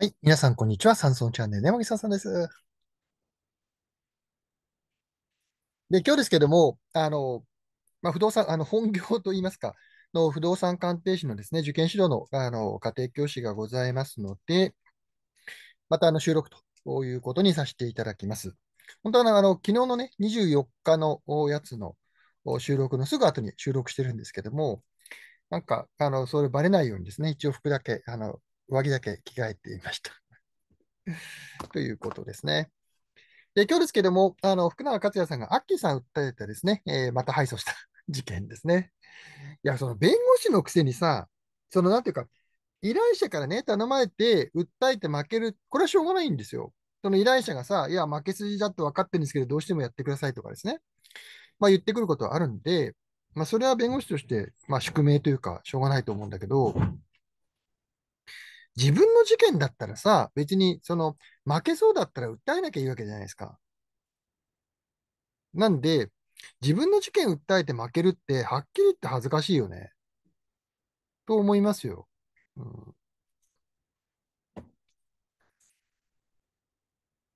はい。皆さん、こんにちは。山村チャンネルの山木さんです。で、今日ですけれども、あの、まあ、不動産、あの、本業といいますか、の不動産鑑定士のですね、受験指導の、あの、家庭教師がございますので、また、あの、収録ということにさせていただきます。本当は、あの、昨日のね、24日のやつの収録のすぐ後に収録してるんですけども、なんか、あの、それバレないようにですね、一応服だけ、あの、上着だけ着替えていました ということですね。で今日ですけども、あの福永克也さんがアッキーさん訴えたですね、えー、また敗訴した 事件ですね。いや、その弁護士のくせにさ、そのなんていうか、依頼者からね、頼まれて訴えて負ける、これはしょうがないんですよ。その依頼者がさ、いや、負け筋だと分かってるんですけど、どうしてもやってくださいとかですね、まあ、言ってくることはあるんで、まあ、それは弁護士として、まあ、宿命というか、しょうがないと思うんだけど、自分の事件だったらさ、別にその負けそうだったら訴えなきゃいいわけじゃないですか。なんで、自分の事件訴えて負けるって、はっきり言って恥ずかしいよね。と思いますよ。うん、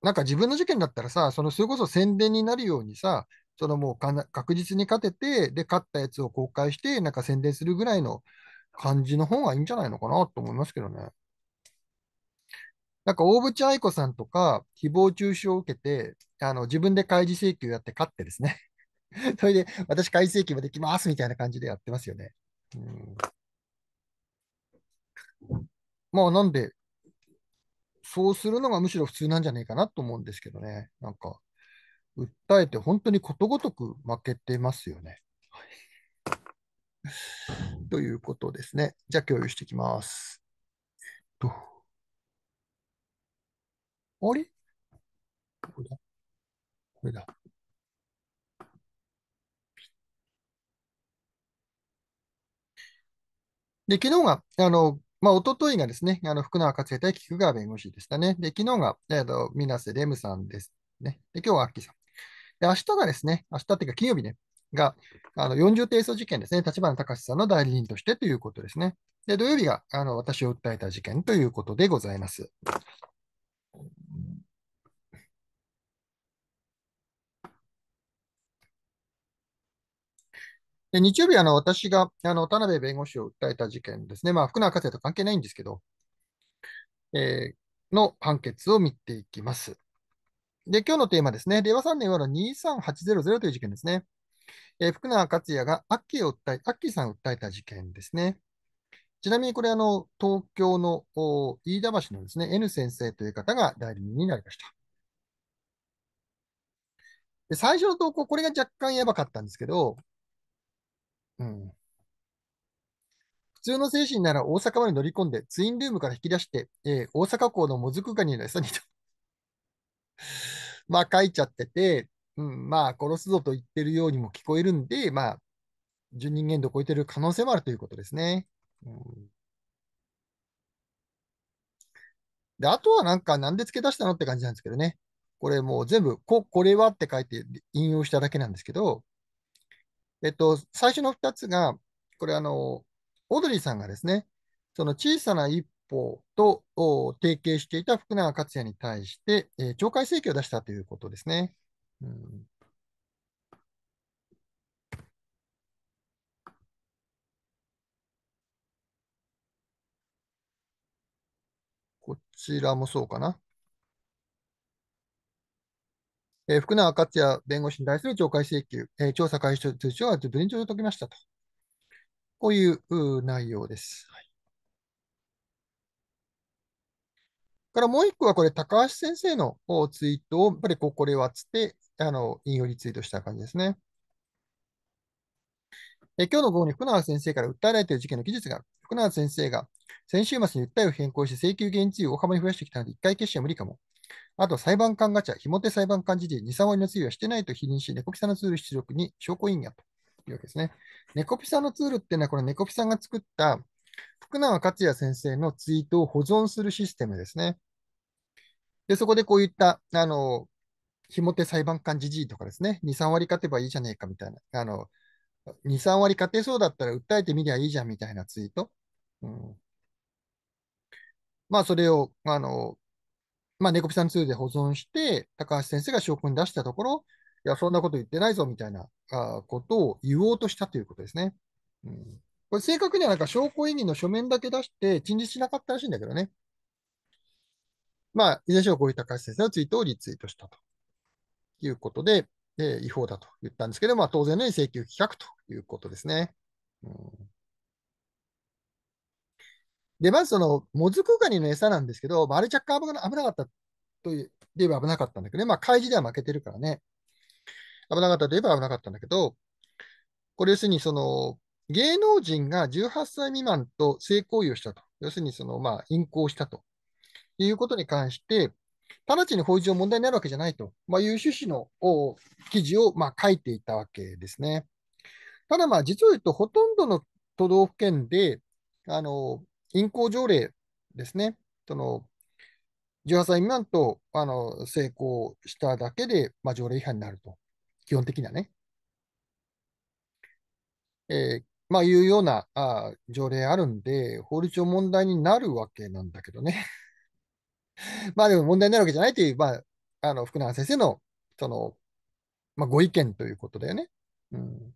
なんか自分の事件だったらさ、そのそれこそ宣伝になるようにさ、そのもう確実に勝てて、で、勝ったやつを公開して、なんか宣伝するぐらいの感じの方がいいんじゃないのかなと思いますけどね。なんか大渕愛子さんとか、誹謗中傷を受けて、あの自分で開示請求やって勝ってですね それで、私、開示請求もできますみたいな感じでやってますよね。うんまあ、なんで、そうするのがむしろ普通なんじゃないかなと思うんですけどね。なんか、訴えて本当にことごとく負けてますよね。ということですね。じゃあ共有していきます。えっとあれこれだ。これだ。で、昨日が、あの、まあ、おとといがですね、あの福永克也対菊川弁護士でしたね。で、昨日が、えーと、水瀬レムさんですね。で、今日はアッキーさん。で、明日がですね、明日っていうか金曜日ね、が、あの40提訴事件ですね、立花隆さんの代理人としてということですね。で、土曜日があの私を訴えた事件ということでございます。で日曜日あの、私があの田辺弁護士を訴えた事件ですね、まあ、福永克也と関係ないんですけど、えー、の判決を見ていきます。で、今日のテーマですね、令和3年は23800という事件ですね。えー、福永克也がアッキーを訴え、アッキーさんを訴えた事件ですね。ちなみにこれ、あの、東京の飯田橋のですね、N 先生という方が代理人になりました。で最初の投稿、これが若干やばかったんですけど、うん。普通の精神なら大阪まで乗り込んで、ツインルームから引き出して、えー大阪港のもずくガニの餌にと、まあ書いちゃってて、うん、まあ殺すぞと言ってるようにも聞こえるんで、まあ、純人限度を超えてる可能性もあるということですね。うんで、あとはなんか、なんで付け出したのって感じなんですけどね。これもう全部、こ、これはって書いて引用しただけなんですけど、えっと、最初の2つが、これあの、オードリーさんがですね、その小さな一歩と提携していた福永克也に対して、えー、懲戒請求を出したということですね。うん、こちらもそうかな。えー、福永克也弁護士に対する懲戒請求、えー、調査開始通知は文書で解きましたと。こういう内容です。はい、からもう一個はこれ、高橋先生のツイートを、やっぱりこれはつって、あの、引用リツイートした感じですね。え今日の午後に福永先生から訴えられている事件の記述が、福永先生が先週末に訴えを変更して請求現地を大幅に増やしてきたので、一回決心は無理かも。あと、裁判官ガチャ、ひも手裁判官事例、2、3割の推移はしてないと否認し、ネコピサのツール出力に証拠隠約というわけですね。ネコピサのツールっていうのは、これ、ネコピサが作った福永克也先生のツイートを保存するシステムですね。で、そこでこういった、あの、ひも手裁判官じじとかですね、2、3割勝てばいいじゃねえかみたいな、あの、2、3割勝てそうだったら訴えてみりゃいいじゃんみたいなツイート。うん、まあ、それを、あの、まあ、ネコピさん2で保存して、高橋先生が証拠に出したところ、いや、そんなこと言ってないぞみたいなことを言おうとしたということですね。うん、これ正確にはなんか証拠意員の書面だけ出して陳述しなかったらしいんだけどね。まあ、いずれにしろこういう高橋先生のツイートをリツイートしたということで、えー、違法だと言ったんですけど、まあ、当然の請求棄却ということですね。うんで、まずその、モズクガニの餌なんですけど、まあ、あれ若干危なかったといえば危なかったんだけどね、まあ、開示では負けてるからね、危なかったといえば危なかったんだけど、これ要するにその、芸能人が18歳未満と性行為をしたと、要するにその、まあ、淫行したということに関して、直ちに法律上問題になるわけじゃないと、まあ、いう趣旨の記事を、まあ、書いていたわけですね。ただまあ実を言うと、ほとんどの都道府県で、あの銀行条例ですね、その18歳未満とあの成功しただけで、まあ、条例違反になると、基本的なね。えー、まあ、いうようなあ条例あるんで、法律上問題になるわけなんだけどね。まあでも問題になるわけじゃないという、まあ、あの福永先生のその、まあ、ご意見ということだよね。うん、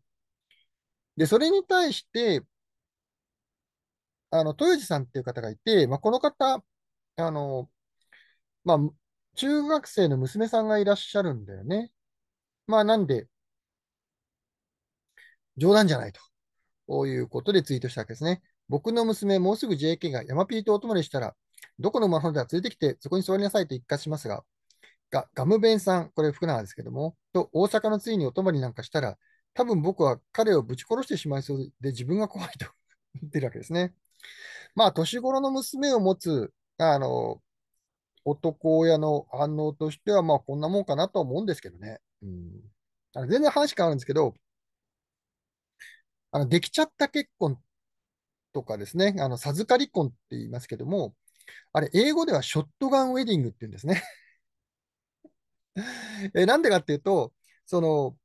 で、それに対して、あの、豊地さんっていう方がいて、まあ、この方、あの、まあ、中学生の娘さんがいらっしゃるんだよね。まあ、なんで、冗談じゃないと。こういうことでツイートしたわけですね。僕の娘、もうすぐ JK が山ピーとお泊まりしたら、どこの馬のでは連れてきて、そこに座りなさいと一括しますが、がガムベンさん、これ福永ですけども、と大阪のついにお泊まりなんかしたら、多分僕は彼をぶち殺してしまいそうで自分が怖いと言ってるわけですね。まあ、年頃の娘を持つ、あの、男親の反応としては、まあ、こんなもんかなと思うんですけどね。うん、あの全然話変わるんですけど、あのできちゃった結婚とかですね、あの授かり婚って言いますけども、あれ、英語ではショットガンウェディングって言うんですね。えなんでかっていうと、その、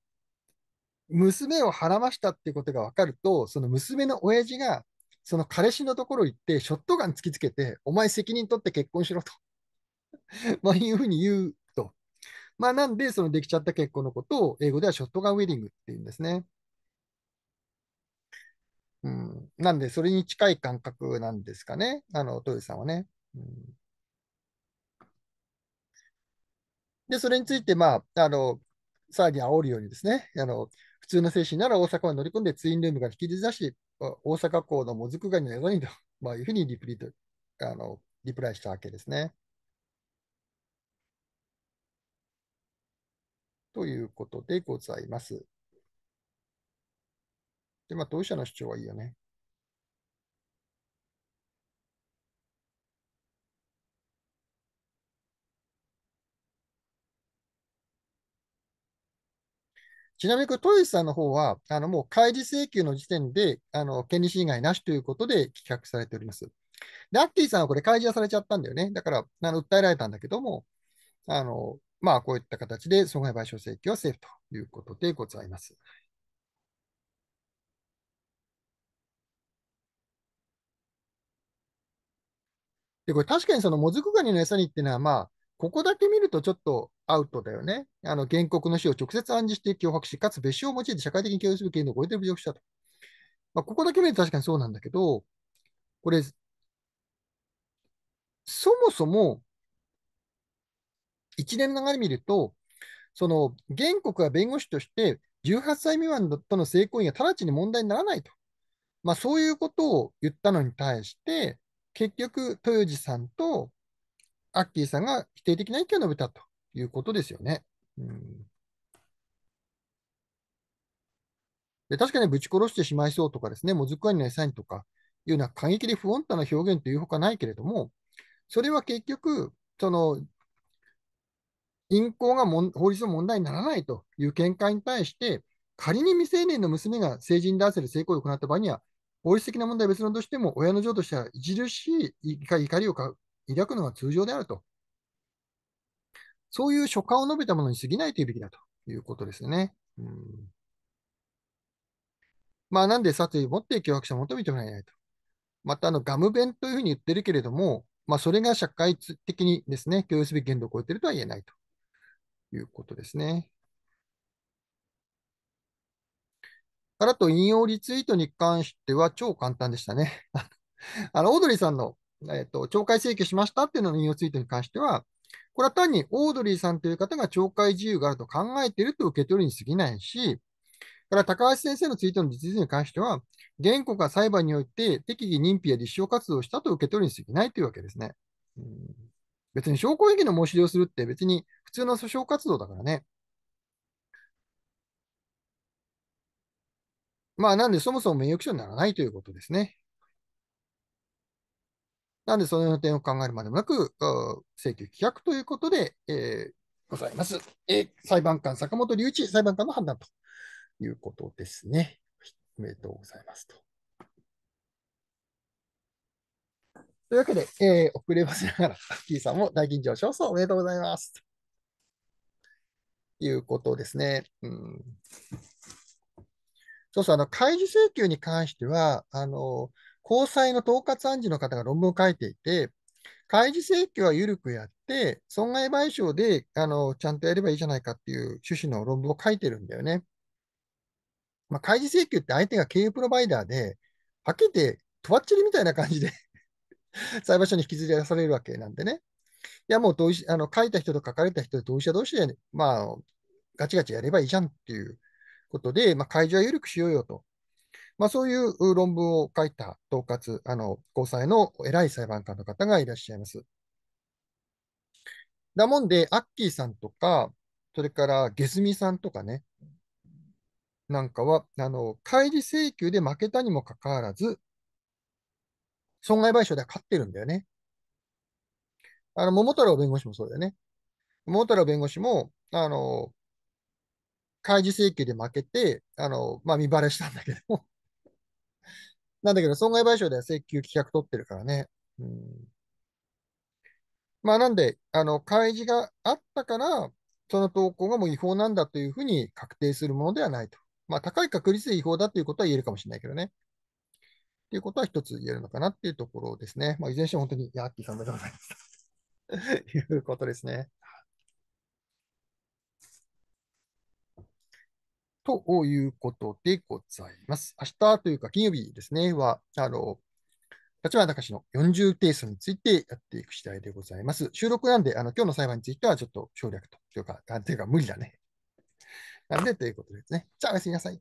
娘を孕ましたっていうことが分かると、その娘の親父がその彼氏のところ行って、ショットガン突きつけて、お前責任取って結婚しろと まあいうふうに言うと。まあなんで、そのできちゃった結婚のことを、英語ではショットガンウェディングっていうんですね。うん、なんで、それに近い感覚なんですかね、あの、トヨさんはね。うん、で、それについて、まあ、あの、さらに煽るようにですね、あの、普通の精神なら大阪は乗り込んでツインルームから引き出し、大阪港のもずくがになにと、まあ、いうふうにリプリあのリプライしたわけですね。ということでございます。で、まあ、当事者の主張はいいよね。ちなみにこれ、トイさんの方は、あのもう開示請求の時点であの権利侵害なしということで棄却されております。で、アッキーさんはこれ、開示はされちゃったんだよね。だから、あの訴えられたんだけども、あのまあ、こういった形で損害賠償請求はセーフということでございます。で、これ確かにそのモズクガニの餌にっていうのは、まあ、ここだけ見るとちょっとアウトだよね。あの原告の死を直接暗示して脅迫し、かつ別紙を用いて社会的に共有する権利を超えて侮辱したと。まあ、ここだけ見ると確かにそうなんだけど、これ、そもそも、一連の流れ見ると、その原告は弁護士として18歳未満との性行為が直ちに問題にならないと、まあ、そういうことを言ったのに対して、結局、豊路さんとアッキーさんが否定的な意見を述べたと。いうことですよね。うんで確かにぶち殺してしまいそうとかですね、もずくわりのサインとかいうのはな過激で不穏当な表現というほかないけれども、それは結局、その、銀行がもん法律の問題にならないという見解に対して、仮に未成年の娘が成人男性で性行為を行った場合には、法律的な問題は別のとしても、親の情としては著しい怒りを抱くのが通常であるとそういう所感を述べたものに過ぎないというべきだということですね。うん、まあ、なんで殺意を持って脅迫者求めてもらえないと。また、あの、ガム弁というふうに言ってるけれども、まあ、それが社会的にですね、共有すべき限度を超えているとは言えないということですね。からと引用リツイートに関しては超簡単でしたね。あの、オードリーさんの、えっ、ー、と、懲戒請求しましたっていうのの引用ツイートに関しては、これは単にオードリーさんという方が懲戒自由があると考えていると受け取りに過ぎないし、から高橋先生のツイートの実に関しては、原告が裁判において適宜認否や立証活動をしたと受け取りに過ぎないというわけですね。うん、別に証拠意義の申し出をするって別に普通の訴訟活動だからね。まあ、なんでそもそも名誉毀損にならないということですね。なんで、その点を考えるまでもなく、請求棄却ということで、えー、ございます。えー、裁判官、坂本隆一裁判官の判断ということですね。おめでとうございますと。というわけで、えー、遅れませながら、アッキーさんも大吟醸少々おめでとうございます。ということですね。うん、そうそう、あの、開示請求に関しては、あの、高裁の統括案事の方が論文を書いていて、開示請求は緩くやって、損害賠償であのちゃんとやればいいじゃないかっていう趣旨の論文を書いてるんだよね。まあ、開示請求って相手が経由プロバイダーで、はっきり言って、とばっちりみたいな感じで 裁判所に引きずり出されるわけなんでね。いや、もう同意あの書いた人と書かれた人で同意者同士で、まあ、ガチガチやればいいじゃんっていうことで、まあ、会場は緩くしようよと。まあ、そういう論文を書いた統括、あの高裁の偉い裁判官の方がいらっしゃいます。だもんで、アッキーさんとか、それからゲスミさんとかね、なんかは、あの、開示請求で負けたにもかかわらず、損害賠償では勝ってるんだよね。あの、桃太郎弁護士もそうだよね。桃太郎弁護士も、あの、開示請求で負けて、あの、まあ、見バレしたんだけどもなんだけど、損害賠償では請求棄却取ってるからね。うん、まあ、なんで、あの、開示があったから、その投稿がもう違法なんだというふうに確定するものではないと。まあ、高い確率で違法だということは言えるかもしれないけどね。ということは一つ言えるのかなっていうところですね。まあ、いずれにしても本当にヤッキーさんでございます。と いうことですね。ということでございます。明日というか金曜日ですね、は、あの、立花隆の40提訴についてやっていく次第でございます。収録なんで、あの今日の裁判についてはちょっと省略というか、というか無理だね。なんでということですね。じゃあおやすみなさい。